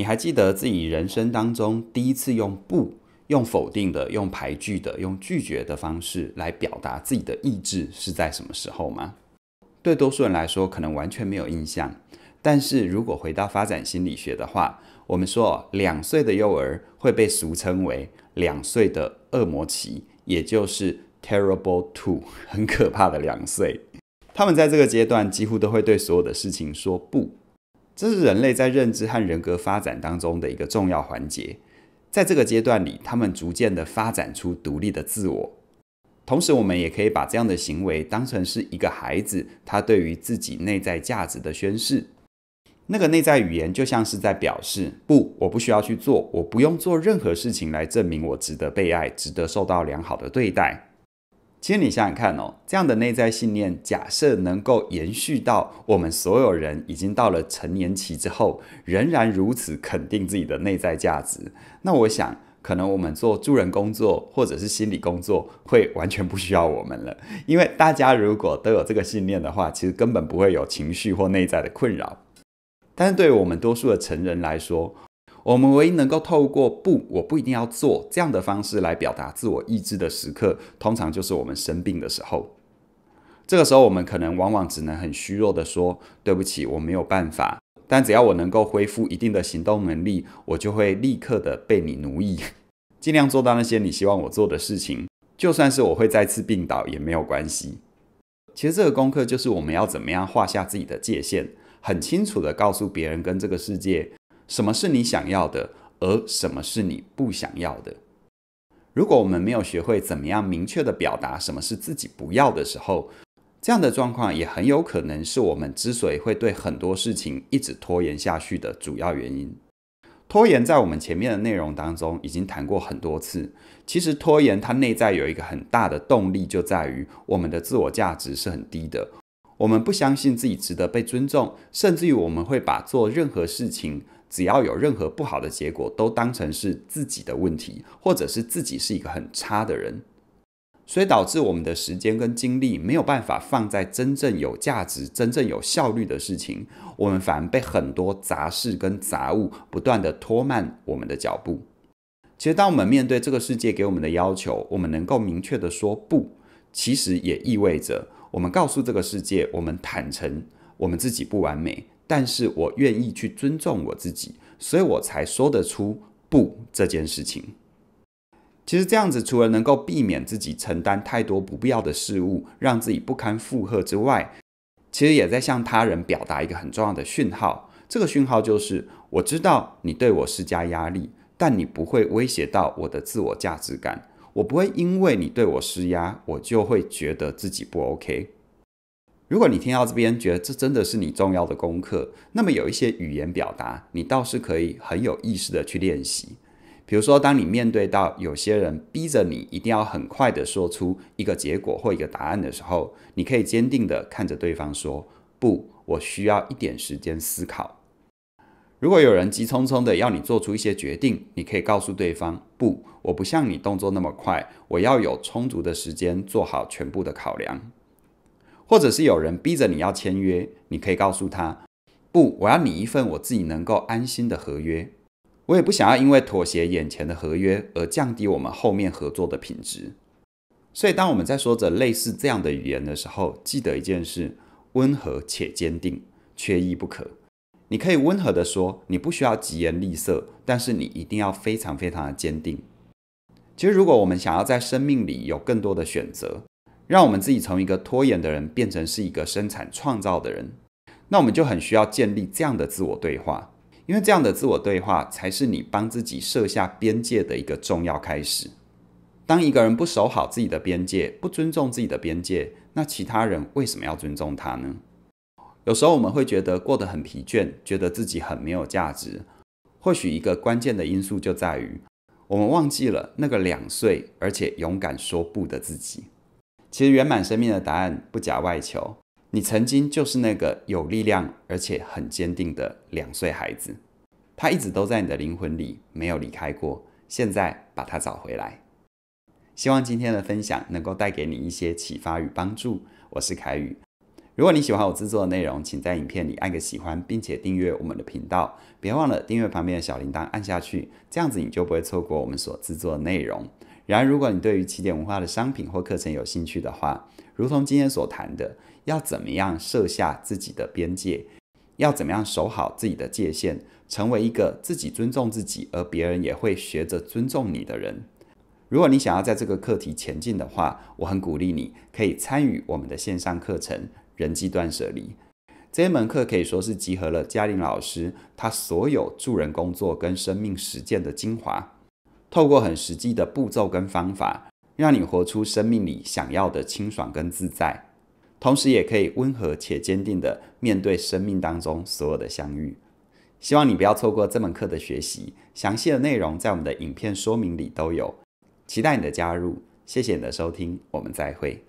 你还记得自己人生当中第一次用“不”、用否定的、用排拒的、用拒绝的方式来表达自己的意志是在什么时候吗？对多数人来说，可能完全没有印象。但是如果回到发展心理学的话，我们说两岁的幼儿会被俗称为“两岁的恶魔期”，也就是 “terrible two”，很可怕的两岁。他们在这个阶段几乎都会对所有的事情说“不”。这是人类在认知和人格发展当中的一个重要环节，在这个阶段里，他们逐渐的发展出独立的自我。同时，我们也可以把这样的行为当成是一个孩子他对于自己内在价值的宣示。那个内在语言就像是在表示：不，我不需要去做，我不用做任何事情来证明我值得被爱，值得受到良好的对待。其实你想想看哦，这样的内在信念假设能够延续到我们所有人已经到了成年期之后，仍然如此肯定自己的内在价值，那我想可能我们做助人工作或者是心理工作会完全不需要我们了，因为大家如果都有这个信念的话，其实根本不会有情绪或内在的困扰。但是对于我们多数的成人来说，我们唯一能够透过“不，我不一定要做”这样的方式来表达自我意志的时刻，通常就是我们生病的时候。这个时候，我们可能往往只能很虚弱的说：“对不起，我没有办法。”但只要我能够恢复一定的行动能力，我就会立刻的被你奴役，尽量做到那些你希望我做的事情。就算是我会再次病倒，也没有关系。其实这个功课就是我们要怎么样画下自己的界限，很清楚的告诉别人跟这个世界。什么是你想要的，而什么是你不想要的？如果我们没有学会怎么样明确的表达什么是自己不要的时候，这样的状况也很有可能是我们之所以会对很多事情一直拖延下去的主要原因。拖延在我们前面的内容当中已经谈过很多次。其实拖延它内在有一个很大的动力，就在于我们的自我价值是很低的，我们不相信自己值得被尊重，甚至于我们会把做任何事情。只要有任何不好的结果，都当成是自己的问题，或者是自己是一个很差的人，所以导致我们的时间跟精力没有办法放在真正有价值、真正有效率的事情，我们反而被很多杂事跟杂物不断的拖慢我们的脚步。其实，当我们面对这个世界给我们的要求，我们能够明确的说不，其实也意味着我们告诉这个世界，我们坦诚我们自己不完美。但是我愿意去尊重我自己，所以我才说得出“不”这件事情。其实这样子，除了能够避免自己承担太多不必要的事物，让自己不堪负荷之外，其实也在向他人表达一个很重要的讯号。这个讯号就是：我知道你对我施加压力，但你不会威胁到我的自我价值感。我不会因为你对我施压，我就会觉得自己不 OK。如果你听到这边觉得这真的是你重要的功课，那么有一些语言表达你倒是可以很有意识的去练习。比如说，当你面对到有些人逼着你一定要很快的说出一个结果或一个答案的时候，你可以坚定的看着对方说：“不，我需要一点时间思考。”如果有人急匆匆的要你做出一些决定，你可以告诉对方：“不，我不像你动作那么快，我要有充足的时间做好全部的考量。”或者是有人逼着你要签约，你可以告诉他：“不，我要你一份我自己能够安心的合约。我也不想要因为妥协眼前的合约而降低我们后面合作的品质。”所以，当我们在说着类似这样的语言的时候，记得一件事：温和且坚定，缺一不可。你可以温和的说，你不需要疾言厉色，但是你一定要非常非常的坚定。其实，如果我们想要在生命里有更多的选择，让我们自己从一个拖延的人变成是一个生产创造的人，那我们就很需要建立这样的自我对话，因为这样的自我对话才是你帮自己设下边界的一个重要开始。当一个人不守好自己的边界，不尊重自己的边界，那其他人为什么要尊重他呢？有时候我们会觉得过得很疲倦，觉得自己很没有价值。或许一个关键的因素就在于，我们忘记了那个两岁而且勇敢说不的自己。其实圆满生命的答案不假外求，你曾经就是那个有力量而且很坚定的两岁孩子，他一直都在你的灵魂里，没有离开过。现在把他找回来。希望今天的分享能够带给你一些启发与帮助。我是凯宇，如果你喜欢我制作的内容，请在影片里按个喜欢，并且订阅我们的频道。别忘了订阅旁边的小铃铛按下去，这样子你就不会错过我们所制作的内容。然而，如果你对于起点文化的商品或课程有兴趣的话，如同今天所谈的，要怎么样设下自己的边界，要怎么样守好自己的界限，成为一个自己尊重自己，而别人也会学着尊重你的人。如果你想要在这个课题前进的话，我很鼓励你可以参与我们的线上课程《人际断舍离》。这一门课可以说是集合了嘉玲老师他所有助人工作跟生命实践的精华。透过很实际的步骤跟方法，让你活出生命里想要的清爽跟自在，同时也可以温和且坚定的面对生命当中所有的相遇。希望你不要错过这门课的学习，详细的内容在我们的影片说明里都有。期待你的加入，谢谢你的收听，我们再会。